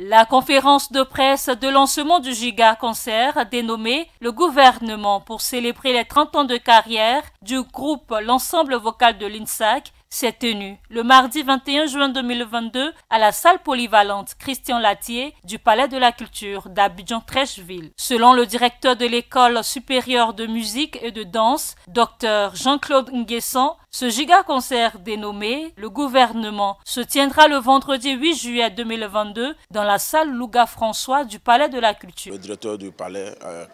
La conférence de presse de lancement du Giga Concert, dénommée Le gouvernement pour célébrer les 30 ans de carrière du groupe L'ensemble vocal de l'INSAC, s'est tenu le mardi 21 juin 2022 à la salle polyvalente Christian Latier du Palais de la Culture d'Abidjan-Trècheville. Selon le directeur de l'école supérieure de musique et de danse, Dr Jean-Claude Nguessan, ce giga-concert dénommé Le gouvernement se tiendra le vendredi 8 juillet 2022 dans la salle Louga François du Palais de la Culture. Le directeur du Palais euh,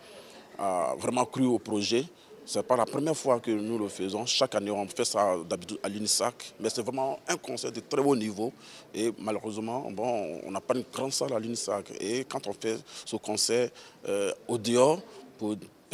a vraiment cru au projet ce n'est pas la première fois que nous le faisons. Chaque année, on fait ça d'habitude à l'UNISAC. Mais c'est vraiment un concert de très haut niveau. Et malheureusement, bon, on n'a pas une grande salle à l'UNISAC. Et quand on fait ce concert euh, au dehors,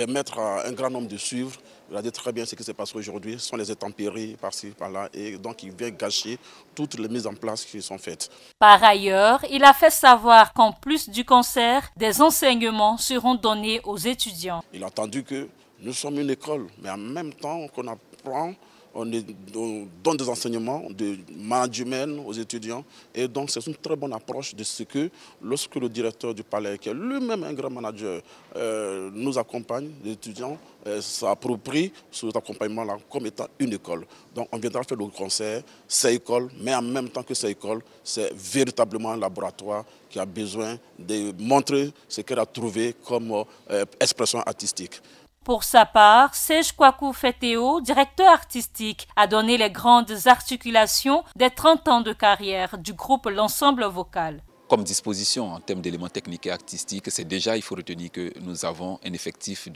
permettre à un grand nombre de suivre. Il a dit très bien ce qui se passe aujourd'hui, sont les intempéries par-ci, par-là, et donc il vient gâcher toutes les mises en place qui sont faites. Par ailleurs, il a fait savoir qu'en plus du concert, des enseignements seront donnés aux étudiants. Il a entendu que nous sommes une école, mais en même temps qu'on apprend on, donne des enseignements de management aux étudiants. Et donc, c'est une très bonne approche de ce que, lorsque le directeur du palais, qui est lui-même un grand manager, euh, nous accompagne, les étudiants euh, s'approprie s'approprient cet accompagnement-là comme étant une école. Donc, on viendra faire le concert, c'est école, mais en même temps que c'est école, c'est véritablement un laboratoire qui a besoin de montrer ce qu'elle a trouvé comme euh, expression artistique. Pour sa part, Sej Kwaku Feteo, directeur artistique, a donné les grandes articulations des 30 ans de carrière du groupe L'Ensemble Vocal comme disposition en termes d'éléments techniques et artistiques, c'est déjà, il faut retenir que nous avons un effectif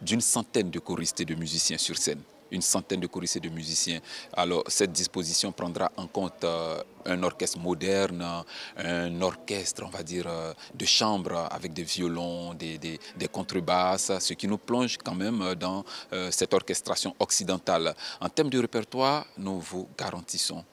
d'une centaine de choristes et de musiciens sur scène une centaine de choristes et de musiciens. Alors cette disposition prendra en compte euh, un orchestre moderne, un orchestre, on va dire, euh, de chambre avec des violons, des, contrebasses, ce qui nous plonge quand même dans euh, cette orchestration occidentale. En termes de répertoire, nous vous garantissons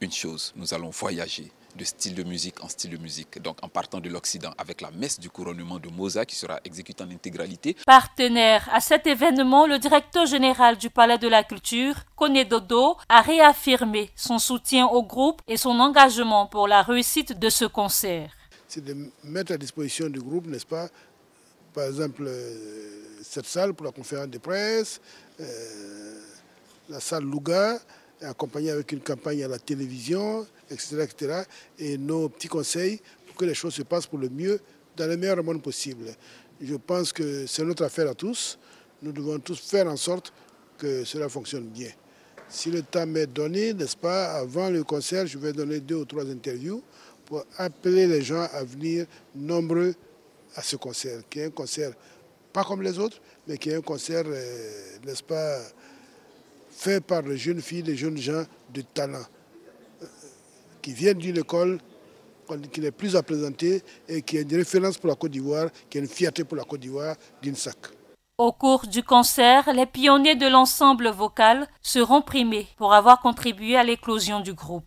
une chose, nous allons voyager de style de musique en style de musique, donc en partant de l'Occident avec la messe du couronnement de Mozart qui sera exécutée en intégralité. Partenaire à cet événement, le directeur général du Palais de la Culture, Kone Dodo, a réaffirmé son soutien au groupe et son engagement pour la réussite de ce concert. C'est de mettre à disposition du groupe, n'est-ce pas, par exemple, euh, cette salle pour la conférence de presse, euh, la salle Louga, accompagné avec une campagne à la télévision, etc., et nos petits conseils pour que les choses se passent pour le mieux, dans le meilleur monde possible. Je pense que c'est notre affaire à tous. Nous devons tous faire en sorte que cela fonctionne bien. Si le temps m'est donné, n'est-ce pas, avant le concert, je vais donner deux ou trois interviews pour appeler les gens à venir nombreux à ce concert, qui est un concert pas comme les autres, mais qui est un concert, euh, n'est-ce pas, fait par les jeunes filles, les jeunes gens de talent euh, qui viennent d'une école qui n'est plus à présenter et qui est une référence pour la Côte d'Ivoire, qui est une fierté pour la Côte d'Ivoire sac. Au cours du concert, les pionniers de l'ensemble vocal seront primés pour avoir contribué à l'éclosion du groupe.